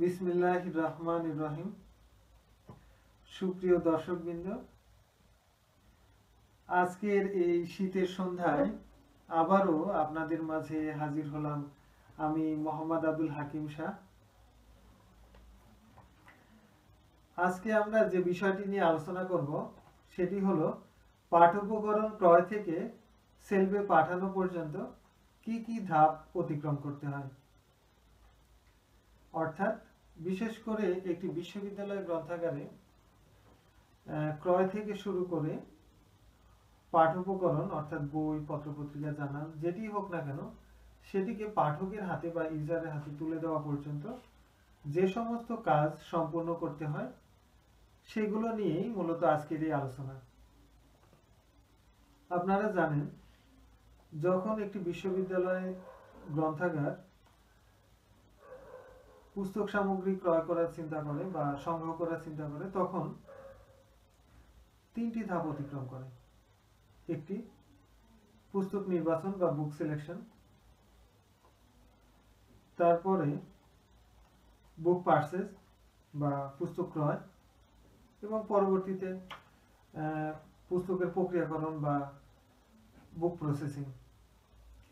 বিসমিল্লাহ রহমান ইব্রাহিম সুপ্রিয় দর্শক বৃন্দ আজকের এই শীতের সন্ধ্যায় আবারও আপনাদের মাঝে হাজির হলাম আমি মোহাম্মদ আব্দুল হাকিম শাহ আজকে আমরা যে বিষয়টি নিয়ে আলোচনা করব সেটি হলো উপকরণ ক্রয় থেকে সেলবে পাঠানো পর্যন্ত কি কি ধাপ অতিক্রম করতে হয় অর্থাৎ বিশেষ করে একটি বিশ্ববিদ্যালয় গ্রন্থাগারে ক্রয় থেকে শুরু করে পাঠোপকরণ অর্থাৎ বই পত্রপত্রিকা জার্নাল যেটি হোক না কেন সেটিকে পাঠকের হাতে বা ইউজারের হাতে তুলে দেওয়া পর্যন্ত যে সমস্ত কাজ সম্পূর্ণ করতে হয় সেগুলো নিয়েই মূলত আজকের এই আলোচনা আপনারা জানেন যখন একটি বিশ্ববিদ্যালয়ে গ্রন্থাগার পুস্তক সামগ্রী ক্রয় করার চিন্তা করে বা সংগ্রহ করার চিন্তা করে তখন তিনটি ধাপ অতিক্রম করে একটি পুস্তক নির্বাচন বা বুক সিলেকশন তারপরে বুক পার্সেস বা পুস্তক ক্রয় এবং পরবর্তীতে পুস্তকের প্রক্রিয়াকরণ বা বুক প্রসেসিং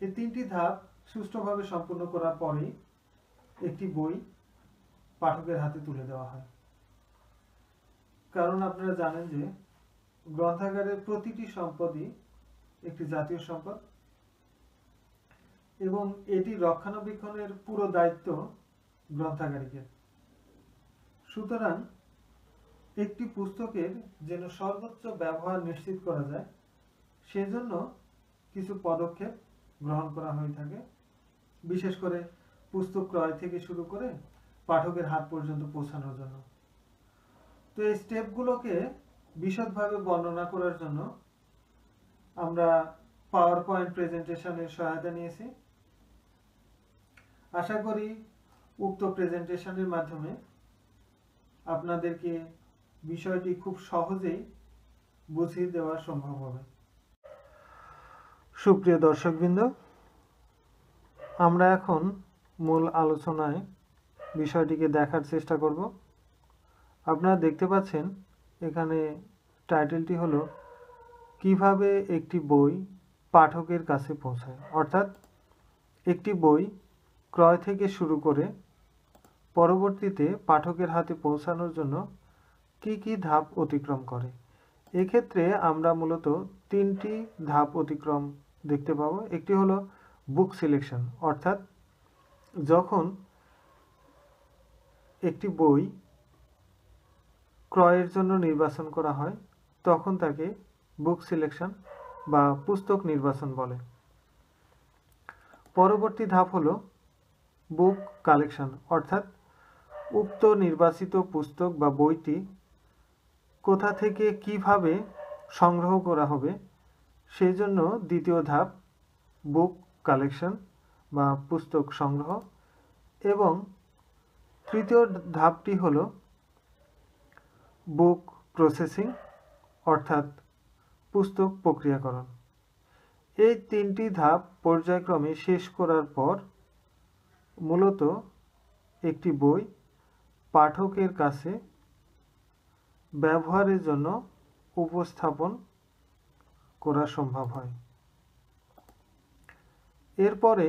এই তিনটি ধাপ সুষ্ঠুভাবে সম্পন্ন করার পরেই একটি বই পাঠকের হাতে তুলে দেওয়া হয় কারণ আপনারা জানেন যে গ্রন্থাগারের প্রতিটি সম্পদই একটি জাতীয় সম্পদ এবং এটি রক্ষণাবেক্ষণের পুরো দায়িত্ব গ্রন্থাগারীকে সুতরাং একটি পুস্তকের যেন সর্বোচ্চ ব্যবহার নিশ্চিত করা যায় সেজন্য কিছু পদক্ষেপ গ্রহণ করা হয়ে থাকে বিশেষ করে পুস্তক ক্রয় থেকে শুরু করে পাঠকের হাত পর্যন্ত পৌঁছানোর জন্য তো এই স্টেপগুলোকে বিশদভাবে বর্ণনা করার জন্য আমরা পাওয়ার পয়েন্ট প্রেজেন্টেশনের সহায়তা নিয়েছি আশা করি উক্ত প্রেজেন্টেশনের মাধ্যমে আপনাদেরকে বিষয়টি খুব সহজেই বুঝিয়ে দেওয়া সম্ভব হবে সুপ্রিয় দর্শকবৃন্দ আমরা এখন মূল আলোচনায় বিষয়টিকে দেখার চেষ্টা করব আপনারা দেখতে পাচ্ছেন এখানে টাইটেলটি হলো কিভাবে একটি বই পাঠকের কাছে পৌঁছায় অর্থাৎ একটি বই ক্রয় থেকে শুরু করে পরবর্তীতে পাঠকের হাতে পৌঁছানোর জন্য কি কি ধাপ অতিক্রম করে এক্ষেত্রে আমরা মূলত তিনটি ধাপ অতিক্রম দেখতে পাবো একটি হলো বুক সিলেকশন অর্থাৎ যখন একটি বই ক্রয়ের জন্য নির্বাচন করা হয় তখন তাকে বুক সিলেকশন বা পুস্তক নির্বাচন বলে পরবর্তী ধাপ হলো বুক কালেকশন অর্থাৎ উক্ত নির্বাচিত পুস্তক বা বইটি কোথা থেকে কিভাবে সংগ্রহ করা হবে সেই জন্য দ্বিতীয় ধাপ বুক কালেকশন বা পুস্তক সংগ্রহ এবং তৃতীয় ধাপটি হল বুক প্রসেসিং অর্থাৎ পুস্তক প্রক্রিয়াকরণ এই তিনটি ধাপ পর্যায়ক্রমে শেষ করার পর মূলত একটি বই পাঠকের কাছে ব্যবহারের জন্য উপস্থাপন করা সম্ভব হয় এরপরে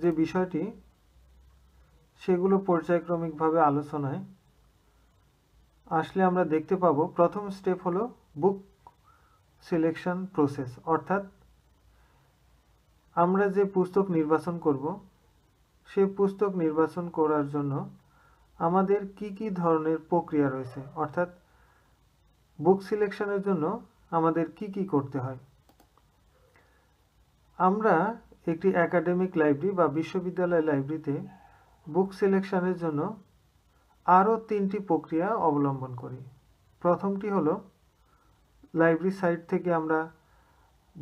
যে বিষয়টি সেগুলো পর্যায়ক্রমিকভাবে আলোচনায় আসলে আমরা দেখতে পাবো প্রথম স্টেপ হলো বুক সিলেকশন প্রসেস অর্থাৎ আমরা যে পুস্তক নির্বাচন করব সে পুস্তক নির্বাচন করার জন্য আমাদের কি কি ধরনের প্রক্রিয়া রয়েছে অর্থাৎ বুক সিলেকশনের জন্য আমাদের কি কি করতে হয় আমরা একটি একাডেমিক লাইব্রেরি বা বিশ্ববিদ্যালয় লাইব্রেরিতে বুক সিলেকশানের জন্য আরও তিনটি প্রক্রিয়া অবলম্বন করি প্রথমটি হলো লাইব্রেরি সাইট থেকে আমরা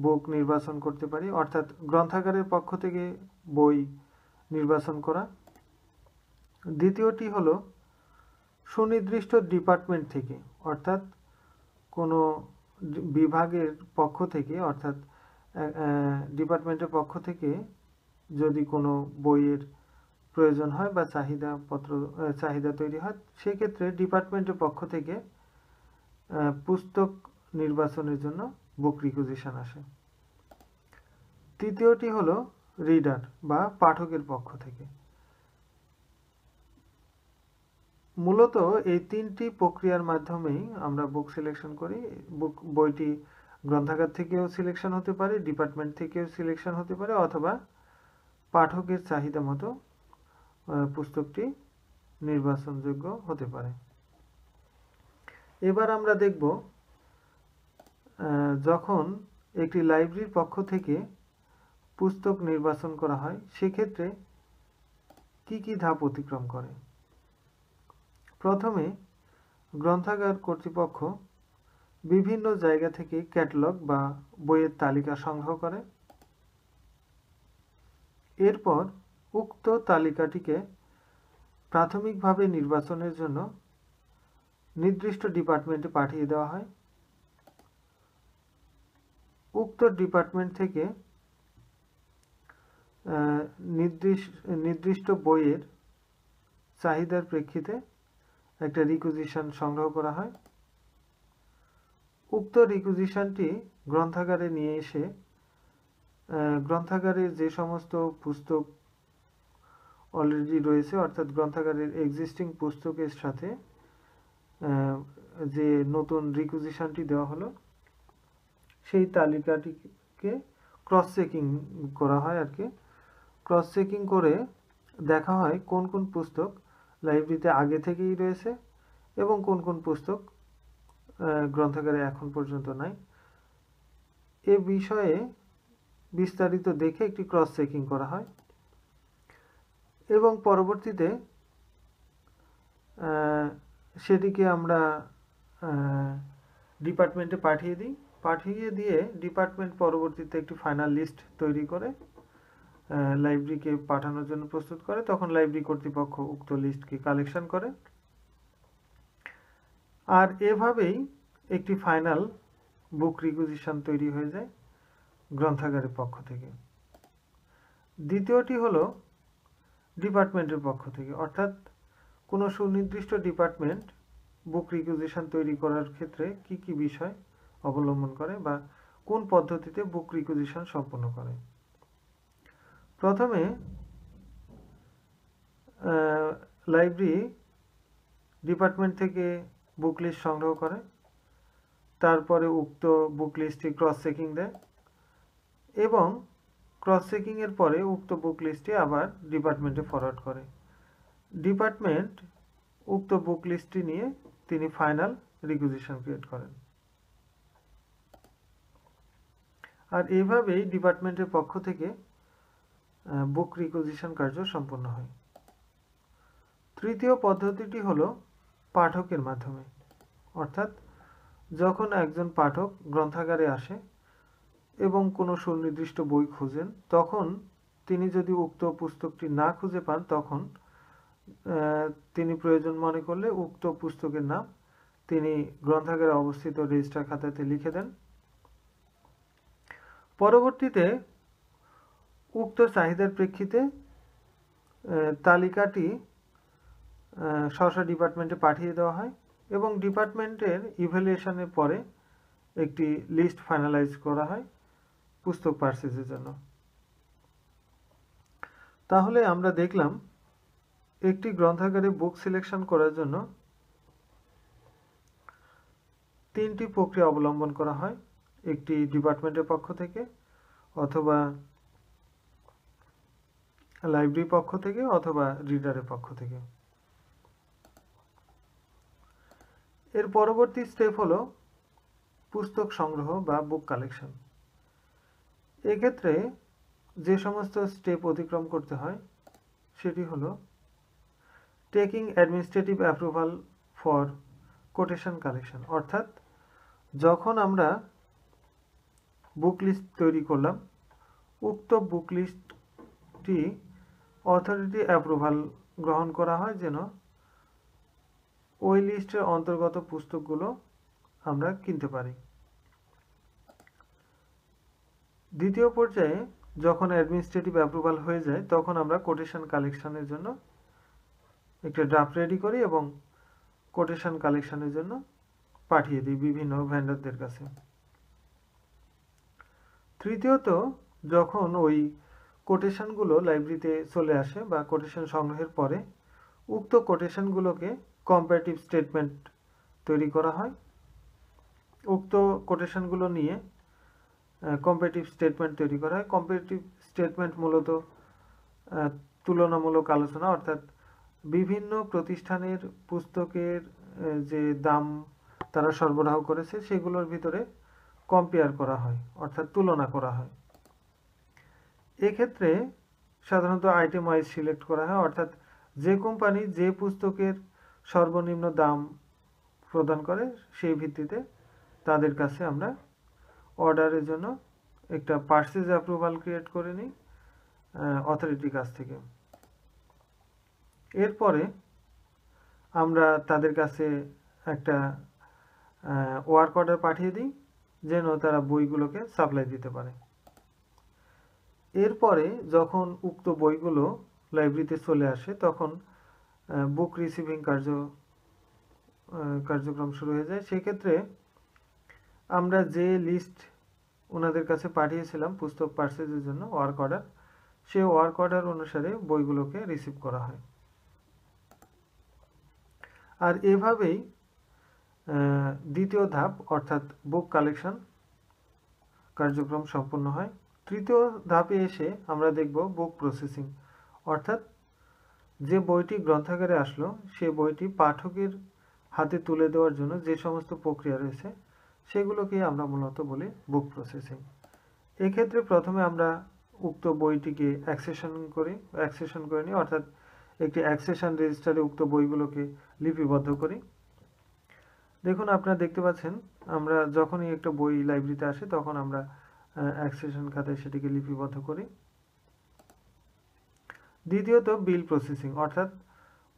বুক নির্বাচন করতে পারি অর্থাৎ গ্রন্থাগারের পক্ষ থেকে বই নির্বাচন করা দ্বিতীয়টি হলো সুনির্দিষ্ট ডিপার্টমেন্ট থেকে অর্থাৎ কোনো বিভাগের পক্ষ থেকে অর্থাৎ ডিপার্টমেন্টের পক্ষ থেকে যদি কোনো বইয়ের প্রয়োজন হয় বা চাহিদা পত্র চাহিদা তৈরি হয় সেক্ষেত্রে ডিপার্টমেন্টের পক্ষ থেকে পুস্তক নির্বাচনের জন্য বুক রিকুজিশন আসে তৃতীয়টি হলো রিডার বা পাঠকের পক্ষ থেকে মূলত এই তিনটি প্রক্রিয়ার মাধ্যমেই আমরা বুক সিলেকশন করি বুক বইটি গ্রন্থাগার থেকেও সিলেকশন হতে পারে ডিপার্টমেন্ট থেকেও সিলেকশন হতে পারে অথবা পাঠকের চাহিদা মতো পুস্তকটি নির্বাচনযোগ্য হতে পারে এবার আমরা দেখব যখন একটি লাইব্রেরির পক্ষ থেকে পুস্তক নির্বাচন করা হয় সেক্ষেত্রে কি কি ধাপ অতিক্রম করে প্রথমে গ্রন্থাগার কর্তৃপক্ষ বিভিন্ন জায়গা থেকে ক্যাটলগ বা বইয়ের তালিকা সংগ্রহ করে এরপর উক্ত তালিকাটিকে প্রাথমিকভাবে নির্বাচনের জন্য নির্দিষ্ট ডিপার্টমেন্টে পাঠিয়ে দেওয়া হয় উক্ত ডিপার্টমেন্ট থেকে নির্দিষ্ট নির্দিষ্ট বইয়ের চাহিদার প্রেক্ষিতে একটা রিকুইজিশন সংগ্রহ করা হয় উক্ত রিকুইজিশনটি গ্রন্থাগারে নিয়ে এসে গ্রন্থাগারে যে সমস্ত পুস্তক অলরেডি রয়েছে অর্থাৎ গ্রন্থাগারের এক্সিস্টিং পুস্তকের সাথে যে নতুন রিকুজিশনটি দেওয়া হলো সেই তালিকাটিকে ক্রস চেকিং করা হয় আর কি ক্রস চেকিং করে দেখা হয় কোন কোন পুস্তক লাইব্রেরিতে আগে থেকেই রয়েছে এবং কোন কোন পুস্তক গ্রন্থাগারে এখন পর্যন্ত নাই এ বিষয়ে বিস্তারিত দেখে একটি ক্রস চেকিং করা হয় এবং পরবর্তীতে সেটিকে আমরা ডিপার্টমেন্টে পাঠিয়ে দিই পাঠিয়ে দিয়ে ডিপার্টমেন্ট পরবর্তীতে একটি ফাইনাল লিস্ট তৈরি করে লাইব্রেরিকে পাঠানোর জন্য প্রস্তুত করে তখন লাইব্রেরি কর্তৃপক্ষ উক্ত লিস্টকে কালেকশন করে আর এভাবেই একটি ফাইনাল বুক রিকুজিশন তৈরি হয়ে যায় গ্রন্থাগারের পক্ষ থেকে দ্বিতীয়টি হলো ডিপার্টমেন্টের পক্ষ থেকে অর্থাৎ কোনো সুনির্দিষ্ট ডিপার্টমেন্ট বুক রিকুইজিশন তৈরি করার ক্ষেত্রে কি কি বিষয় অবলম্বন করে বা কোন পদ্ধতিতে বুক রিকুইজিশন সম্পন্ন করে প্রথমে লাইব্রেরি ডিপার্টমেন্ট থেকে বুক লিস্ট সংগ্রহ করে তারপরে উক্ত বুক লিস্টটি ক্রস চেকিং দেয় এবং ক্রস চেকিংয়ের পরে উক্ত বুক লিস্টটি আবার ডিপার্টমেন্টে ফরওয়ার্ড করে ডিপার্টমেন্ট উক্ত বুক লিস্টটি নিয়ে তিনি ফাইনাল রিকুইজিশন ক্রিয়েট করেন আর এইভাবেই ডিপার্টমেন্টের পক্ষ থেকে বুক রিকুইজিশন কার্য সম্পন্ন হয় তৃতীয় পদ্ধতিটি হল পাঠকের মাধ্যমে অর্থাৎ যখন একজন পাঠক গ্রন্থাগারে আসে এবং কোনো সুনির্দিষ্ট বই খুঁজেন তখন তিনি যদি উক্ত পুস্তকটি না খুঁজে পান তখন তিনি প্রয়োজন মনে করলে উক্ত পুস্তকের নাম তিনি গ্রন্থাগারে অবস্থিত রেজিস্টার খাতাতে লিখে দেন পরবর্তীতে উক্ত চাহিদার প্রেক্ষিতে তালিকাটি স্বশ ডিপার্টমেন্টে পাঠিয়ে দেওয়া হয় এবং ডিপার্টমেন্টের ইভ্যালুয়েশনের পরে একটি লিস্ট ফাইনালাইজ করা হয় পুস্তক পার্সেসের জন্য তাহলে আমরা দেখলাম একটি গ্রন্থাগারে বুক সিলেকশন করার জন্য তিনটি প্রক্রিয়া অবলম্বন করা হয় একটি ডিপার্টমেন্টের পক্ষ থেকে অথবা লাইব্রেরির পক্ষ থেকে অথবা রিডারের পক্ষ থেকে এর পরবর্তী স্টেপ হল পুস্তক সংগ্রহ বা বুক কালেকশন এক্ষেত্রে যে সমস্ত স্টেপ অতিক্রম করতে হয় সেটি হলো taking administrative approval for quotation collection অর্থাৎ যখন আমরা বুক লিস্ট তৈরি করলাম উক্ত বুক লিস্টটি অথরিটি অ্যাপ্রুভাল গ্রহণ করা হয় যেন ওই লিস্টের অন্তর্গত পুস্তকগুলো আমরা কিনতে পারি দ্বিতীয় পর্যায়ে যখন অ্যাডমিনিস্ট্রেটিভ অ্যাপ্রুভাল হয়ে যায় তখন আমরা কোটেশন কালেকশানের জন্য একটা ড্রাফট রেডি করি এবং কোটেশন কালেকশানের জন্য পাঠিয়ে দিই বিভিন্ন ভেন্ডারদের কাছে তৃতীয়ত যখন ওই কোটেশনগুলো লাইব্রেরিতে চলে আসে বা কোটেশন সংগ্রহের পরে উক্ত কোটেশনগুলোকে কম্পারেটিভ স্টেটমেন্ট তৈরি করা হয় উক্ত কোটেশনগুলো নিয়ে কম্পারেটিভ স্টেটমেন্ট তৈরি করা হয় কম্পারেটিভ স্টেটমেন্ট মূলত তুলনামূলক আলোচনা অর্থাৎ বিভিন্ন প্রতিষ্ঠানের পুস্তকের যে দাম তারা সরবরাহ করেছে সেগুলোর ভিতরে কম্পেয়ার করা হয় অর্থাৎ তুলনা করা হয় এক্ষেত্রে সাধারণত আইটেম ওয়াইজ সিলেক্ট করা হয় অর্থাৎ যে কোম্পানি যে পুস্তকের সর্বনিম্ন দাম প্রদান করে সেই ভিত্তিতে তাদের কাছে আমরা অর্ডারের জন্য একটা পার্সেস অ্যাপ্রুভাল ক্রিয়েট করে নিই অথরিটির কাছ থেকে এরপরে আমরা তাদের কাছে একটা ওয়ার্ক অর্ডার পাঠিয়ে দিই যেন তারা বইগুলোকে সাপ্লাই দিতে পারে এরপরে যখন উক্ত বইগুলো লাইব্রেরিতে চলে আসে তখন বুক রিসিভিং কার্য কার্যক্রম শুরু হয়ে যায় সেক্ষেত্রে আমরা যে লিস্ট ওনাদের কাছে পাঠিয়েছিলাম পুস্তক পার্সেজের জন্য ওয়ার্ক অর্ডার সে ওয়ার্ক অর্ডার অনুসারে বইগুলোকে রিসিভ করা হয় আর এভাবেই দ্বিতীয় ধাপ অর্থাৎ বুক কালেকশন কার্যক্রম সম্পন্ন হয় তৃতীয় ধাপে এসে আমরা দেখব বুক প্রসেসিং অর্থাৎ যে বইটি গ্রন্থাগারে আসলো সে বইটি পাঠকের হাতে তুলে দেওয়ার জন্য যে সমস্ত প্রক্রিয়া রয়েছে সেগুলোকে আমরা মূলত বলি বুক প্রসেসিং এক্ষেত্রে প্রথমে আমরা উক্ত বইটিকে অ্যাক্সেশন করি অ্যাক্সেশন করে নিই অর্থাৎ একটি অ্যাক্সেশন রেজিস্টারে উক্ত বইগুলোকে লিপিবদ্ধ করি দেখুন আপনারা দেখতে পাচ্ছেন আমরা যখনই একটা বই লাইব্রেরিতে আসে তখন আমরা অ্যাক্সেশন খাতায় সেটিকে লিপিবদ্ধ করি দ্বিতীয়ত বিল প্রসেসিং অর্থাৎ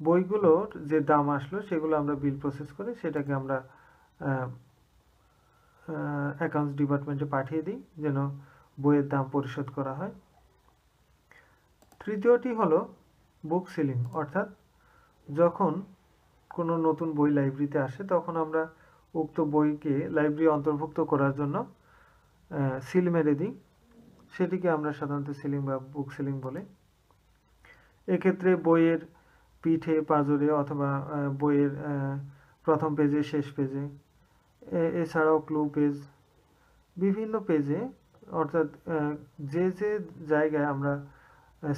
বইগুলোর যে দাম আসলো সেগুলো আমরা বিল প্রসেস করি সেটাকে আমরা অ্যাকাউন্টস ডিপার্টমেন্টে পাঠিয়ে দিই যেন বইয়ের দাম পরিশোধ করা হয় তৃতীয়টি হলো বুক সিলিং অর্থাৎ যখন কোনো নতুন বই লাইব্রেরিতে আসে তখন আমরা উক্ত বইকে লাইব্রেরি অন্তর্ভুক্ত করার জন্য সিল মেরে দিই সেটিকে আমরা সাধারণত সিলিং বা বুক সিলিং বলে এক্ষেত্রে বইয়ের পিঠে পাঁজরে অথবা বইয়ের প্রথম পেজে শেষ পেজে এছাড়াও ক্লু পেজ বিভিন্ন পেজে অর্থাৎ যে যে জায়গায় আমরা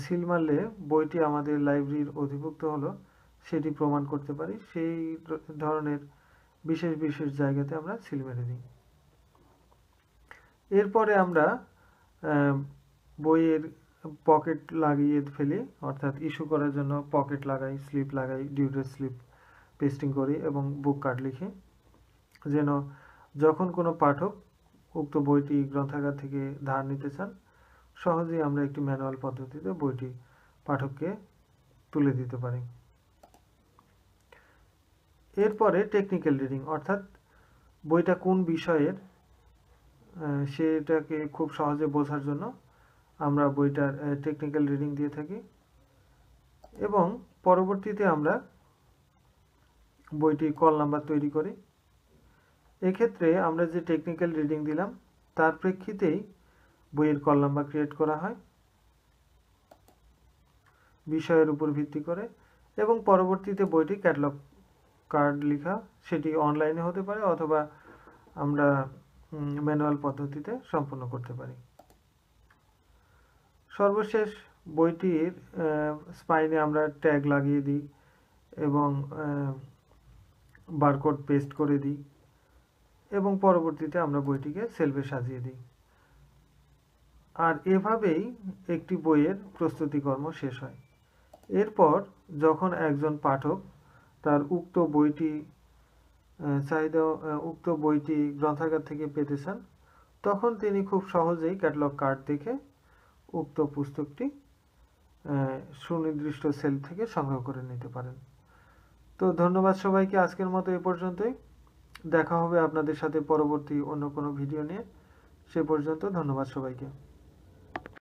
সিল মারলে বইটি আমাদের লাইব্রেরির অধিভুক্ত হলো সেটি প্রমাণ করতে পারি সেই ধরনের বিশেষ বিশেষ জায়গাতে আমরা সিল মেরে দিই এরপরে আমরা বইয়ের পকেট লাগিয়ে ফেলি অর্থাৎ ইস্যু করার জন্য পকেট লাগাই স্লিপ লাগাই ডিউডের স্লিপ পেস্টিং করি এবং বুক কার্ড লিখি যেন যখন কোনো পাঠক উক্ত বইটি গ্রন্থাগার থেকে ধার নিতে চান সহজেই আমরা একটি ম্যানুয়াল পদ্ধতিতে বইটি পাঠককে তুলে দিতে পারি এরপরে টেকনিক্যাল রিডিং অর্থাৎ বইটা কোন বিষয়ের সেটাকে খুব সহজে বোঝার জন্য আমরা বইটার টেকনিক্যাল রিডিং দিয়ে থাকি এবং পরবর্তীতে আমরা বইটির কল নাম্বার তৈরি করি এক্ষেত্রে আমরা যে টেকনিক্যাল রিডিং দিলাম তার প্রেক্ষিতেই বইয়ের কল নাম্বার ক্রিয়েট করা হয় বিষয়ের উপর ভিত্তি করে এবং পরবর্তীতে বইটি ক্যাটলগ কার্ড লেখা সেটি অনলাইনে হতে পারে অথবা আমরা ম্যানুয়াল পদ্ধতিতে সম্পন্ন করতে পারি সর্বশেষ বইটির স্পাইনে আমরা ট্যাগ লাগিয়ে দিই এবং বারকোড পেস্ট করে দিই এবং পরবর্তীতে আমরা বইটিকে সেলফে সাজিয়ে দিই আর এভাবেই একটি বইয়ের প্রস্তুতিকর্ম শেষ হয় এরপর যখন একজন পাঠক তার উক্ত বইটি চাহিদা উক্ত বইটি গ্রন্থাগার থেকে পেতে চান তখন তিনি খুব সহজেই ক্যাটলগ কার্ড দেখে উক্ত পুস্তকটি সুনির্দিষ্ট সেল থেকে সংগ্রহ করে নিতে পারেন তো ধন্যবাদ সবাইকে আজকের মতো এ পর্যন্তই দেখা হবে আপনাদের সাথে পরবর্তী অন্য কোনো ভিডিও নিয়ে সে পর্যন্ত ধন্যবাদ সবাইকে